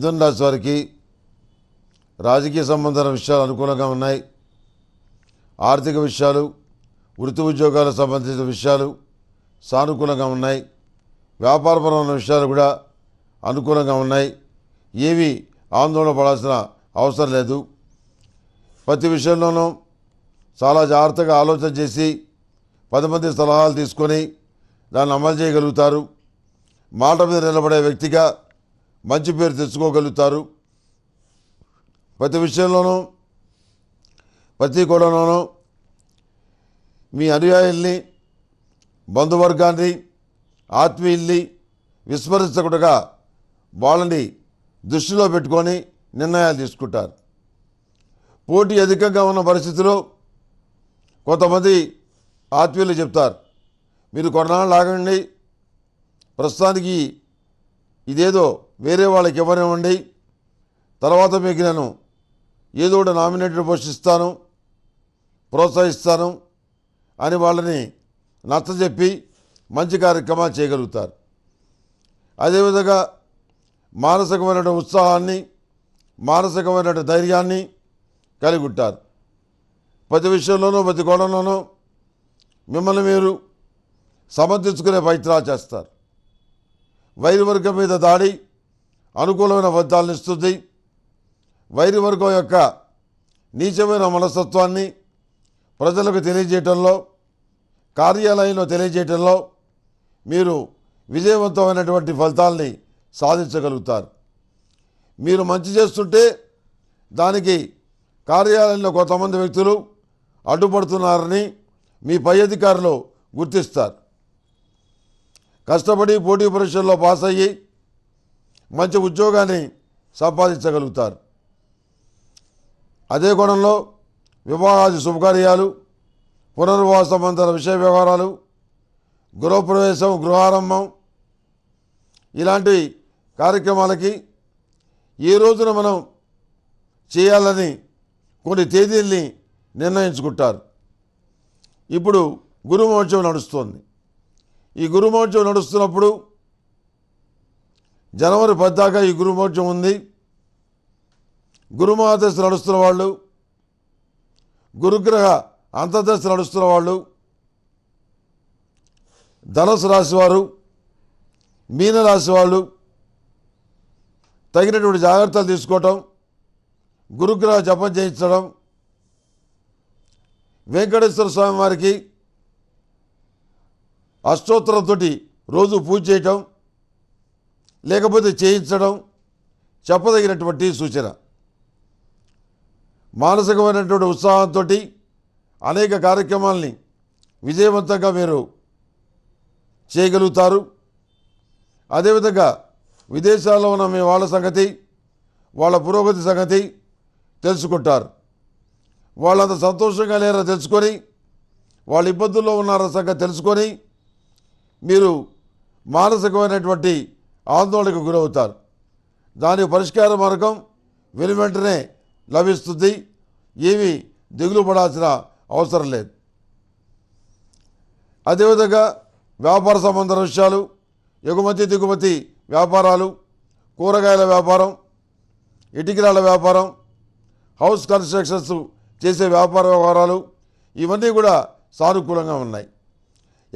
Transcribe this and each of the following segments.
మిథున్ రాశి వారికి రాజకీయ సంబంధాల విషయాలు అనుకూలంగా ఉన్నాయి ఆర్థిక విషయాలు వృత్తి ఉద్యోగాలకు సంబంధించిన విషయాలు సానుకూలంగా ఉన్నాయి వ్యాపారపరమైన విషయాలు కూడా అనుకూలంగా ఉన్నాయి ఏవి ఆందోళన పడాల్సిన అవసరం లేదు ప్రతి విషయంలోనూ చాలా జాగ్రత్తగా ఆలోచన చేసి పది మంది సలహాలు తీసుకొని దాన్ని అమలు చేయగలుగుతారు మాట మీద నిలబడే వ్యక్తిగా మంచి పేరు తెచ్చుకోగలుగుతారు ప్రతి విషయంలోనూ ప్రతి కూడానూ మీ అనుయాయుల్ని బంధువర్గాన్ని ఆత్మీయుల్ని విస్మరించకుండా వాళ్ళని దృష్టిలో పెట్టుకొని నిర్ణయాలు తీసుకుంటారు పోటీ అధికంగా ఉన్న పరిస్థితిలో కొంతమంది ఆత్మీయులు చెప్తారు మీరు కొన్నాళ్ళు ఆగండి ప్రస్తుతానికి ఇదేదో వేరే వాళ్ళకి ఇవ్వనివ్వండి తర్వాత మీకు నేను ఏదో ఒకటి నామినేటెడ్ పోషిస్తాను ప్రోత్సహిస్తాను అని వాళ్ళని నచ్చజెప్పి మంచి కార్యక్రమాలు చేయగలుగుతారు అదేవిధంగా మానసికమైనటువంటి ఉత్సాహాన్ని మానసికమైనటువంటి ధైర్యాన్ని కలిగి ఉంటారు ప్రతి విషయంలోనూ ప్రతి కోణంలోనూ మిమ్మల్ని మీరు సమర్థించుకునే ప్రయత్నాలు చేస్తారు వర్గం మీద దాడి అనుకూలమైన ఫలితాలను ఇస్తుంది వైరి వర్గం యొక్క నీచమైన మనస్తత్వాన్ని ప్రజలకు తెలియజేయటంలో కార్యాలయంలో తెలియజేయటంలో మీరు విజయవంతమైనటువంటి ఫలితాలని సాధించగలుగుతారు మీరు మంచి చేస్తుంటే దానికి కార్యాలయంలో కొంతమంది వ్యక్తులు అడ్డుపడుతున్నారని మీ పై అధికారులు గుర్తిస్తారు కష్టపడి పోటీ పరీక్షల్లో పాస్ అయ్యి మంచి ఉద్యోగాన్ని సంపాదించగలుగుతారు అదే కోణంలో వివాహాది శుభకార్యాలు పునర్వాసమంతర విషయ వ్యవహారాలు గృహప్రవేశం గృహారంభం ఇలాంటి కార్యక్రమాలకి ఏ రోజున మనం చేయాలని కొన్ని తేదీల్ని నిర్ణయించుకుంటారు ఇప్పుడు మహోత్సవం నడుస్తుంది ఈ మహోత్సవం నడుస్తున్నప్పుడు జనవరి పద్దాకా ఈ గురుమోక్షం ఉంది గురుమహాదశ నడుస్తున్న వాళ్ళు గురుగ్రహ అంతర్దశ నడుస్తున్న వాళ్ళు ధనుసు రాశి వారు మీనరాశి వాళ్ళు తగినటువంటి జాగ్రత్తలు తీసుకోవటం గురుగ్రహ జపం చేయించడం వెంకటేశ్వర స్వామి వారికి అష్టోత్తరంతో రోజు పూజ చేయటం లేకపోతే చేయించడం చెప్పదగినటువంటి సూచన మానసికమైనటువంటి ఉత్సాహంతో అనేక కార్యక్రమాల్ని విజయవంతంగా మీరు చేయగలుగుతారు అదేవిధంగా విదేశాల్లో ఉన్న మీ వాళ్ళ సంగతి వాళ్ళ పురోగతి సంగతి తెలుసుకుంటారు వాళ్ళంత సంతోషంగా లేరా తెలుసుకొని వాళ్ళ ఇబ్బందుల్లో ఉన్నారా సంగతి తెలుసుకొని మీరు మానసికమైనటువంటి ఆందోళనకు గురవుతారు దాని పరిష్కార మార్గం వెను వెంటనే లభిస్తుంది ఏమి దిగులు పడాల్సిన అవసరం లేదు అదేవిధంగా వ్యాపార సంబంధ విషయాలు ఎగుమతి దిగుమతి వ్యాపారాలు కూరగాయల వ్యాపారం ఇటికిరాల వ్యాపారం హౌస్ కన్స్ట్రక్షన్స్ చేసే వ్యాపార వ్యవహారాలు ఇవన్నీ కూడా సానుకూలంగా ఉన్నాయి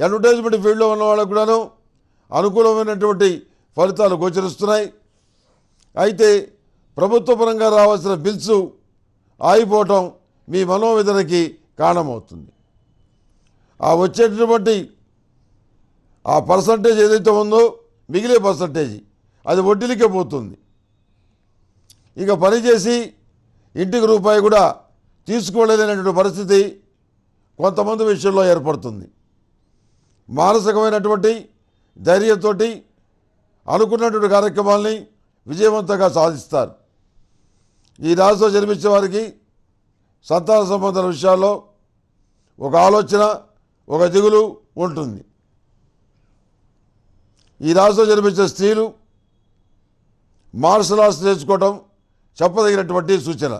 అడ్వర్టైజ్మెంట్ ఫీల్డ్లో ఉన్న వాళ్ళకు కూడాను అనుకూలమైనటువంటి ఫలితాలు గోచరిస్తున్నాయి అయితే ప్రభుత్వ పరంగా రావాల్సిన బిల్స్ ఆగిపోవటం మీ మనోవేదనకి కారణమవుతుంది ఆ వచ్చేటటువంటి ఆ పర్సంటేజ్ ఏదైతే ఉందో మిగిలే పర్సంటేజ్ అది వడ్డీలకే పోతుంది ఇక పనిచేసి ఇంటికి రూపాయి కూడా తీసుకోలేనటువంటి పరిస్థితి కొంతమంది విషయంలో ఏర్పడుతుంది మానసికమైనటువంటి ధైర్యంతో అనుకున్నటువంటి కార్యక్రమాల్ని విజయవంతంగా సాధిస్తారు ఈ రాశిలో జన్మించిన వారికి సంతాన సంబంధాల విషయాల్లో ఒక ఆలోచన ఒక దిగులు ఉంటుంది ఈ రాశిలో జన్మించిన స్త్రీలు మార్షల్ ఆర్ట్స్ నేర్చుకోవటం చెప్పదగినటువంటి సూచన